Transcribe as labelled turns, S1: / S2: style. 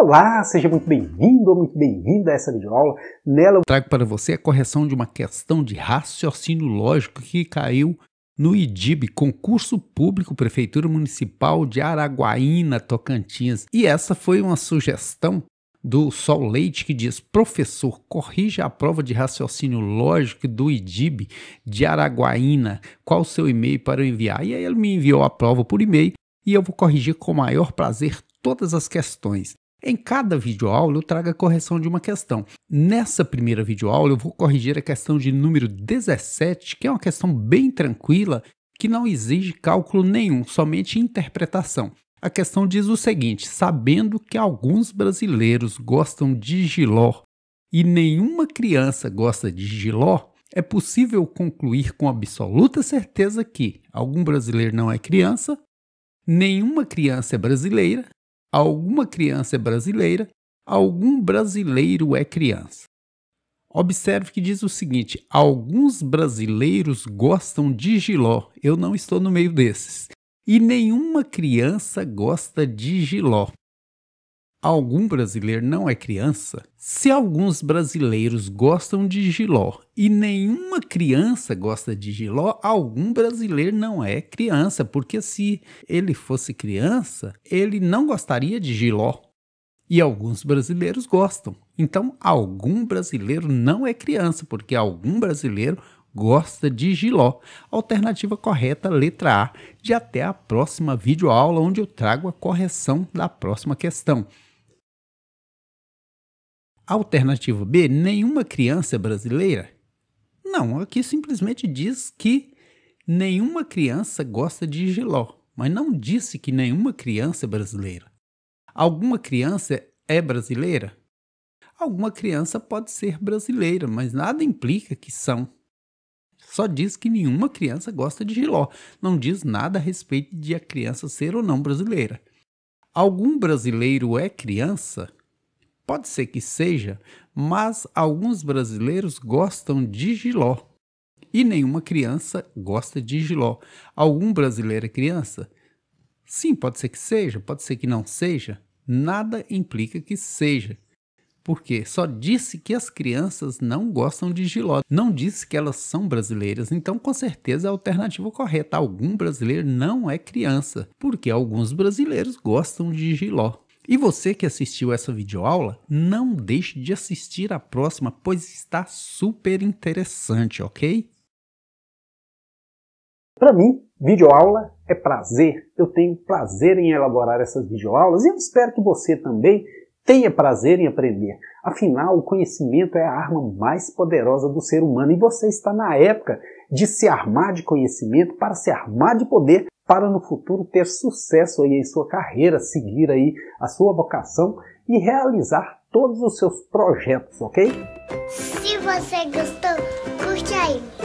S1: Olá, seja muito bem-vindo ou muito bem-vinda a essa videoaula. Nela eu trago para você a correção de uma questão de
S2: raciocínio lógico que caiu no IDIB, concurso público Prefeitura Municipal de Araguaína, Tocantins. E essa foi uma sugestão do Sol Leite que diz: "Professor, corrija a prova de raciocínio lógico do IDIB de Araguaína. Qual o seu e-mail para eu enviar?" E aí ele me enviou a prova por e-mail e eu vou corrigir com o maior prazer todas as questões. Em cada videoaula eu trago a correção de uma questão. Nessa primeira videoaula eu vou corrigir a questão de número 17, que é uma questão bem tranquila, que não exige cálculo nenhum, somente interpretação. A questão diz o seguinte: sabendo que alguns brasileiros gostam de giló e nenhuma criança gosta de giló, é possível concluir com absoluta certeza que algum brasileiro não é criança, nenhuma criança é brasileira alguma criança é brasileira, algum brasileiro é criança. Observe que diz o seguinte: alguns brasileiros gostam de giló. Eu não estou no meio desses. E nenhuma criança gosta de giló. Algum brasileiro não é criança? Se alguns brasileiros gostam de giló e nenhuma criança gosta de giló, algum brasileiro não é criança, porque se ele fosse criança, ele não gostaria de giló. E alguns brasileiros gostam. Então, algum brasileiro não é criança, porque algum brasileiro gosta de giló. Alternativa correta, letra A. De até a próxima videoaula, onde eu trago a correção da próxima questão. Alternativa B, nenhuma criança brasileira? Não, aqui simplesmente diz que nenhuma criança gosta de giló, mas não disse que nenhuma criança é brasileira. Alguma criança é brasileira? Alguma criança pode ser brasileira, mas nada implica que são. Só diz que nenhuma criança gosta de giló, não diz nada a respeito de a criança ser ou não brasileira. Algum brasileiro é criança? Pode ser que seja, mas alguns brasileiros gostam de giló. E nenhuma criança gosta de giló. Algum brasileiro é criança? Sim, pode ser que seja, pode ser que não seja. Nada implica que seja. Porque só disse que as crianças não gostam de giló, não disse que elas são brasileiras. Então, com certeza, é a alternativa correta. Algum brasileiro não é criança, porque alguns brasileiros gostam de giló. E você que assistiu essa videoaula, não deixe de assistir a próxima, pois está super
S1: interessante, ok? Para mim, videoaula é prazer. Eu tenho prazer em elaborar essas videoaulas e eu espero que você também tenha prazer em aprender. Afinal, o conhecimento é a arma mais poderosa do ser humano e você está na época de se armar de conhecimento para se armar de poder para no futuro ter sucesso aí em sua carreira, seguir aí a sua vocação e realizar todos os seus projetos, ok? Se você gostou, curte aí.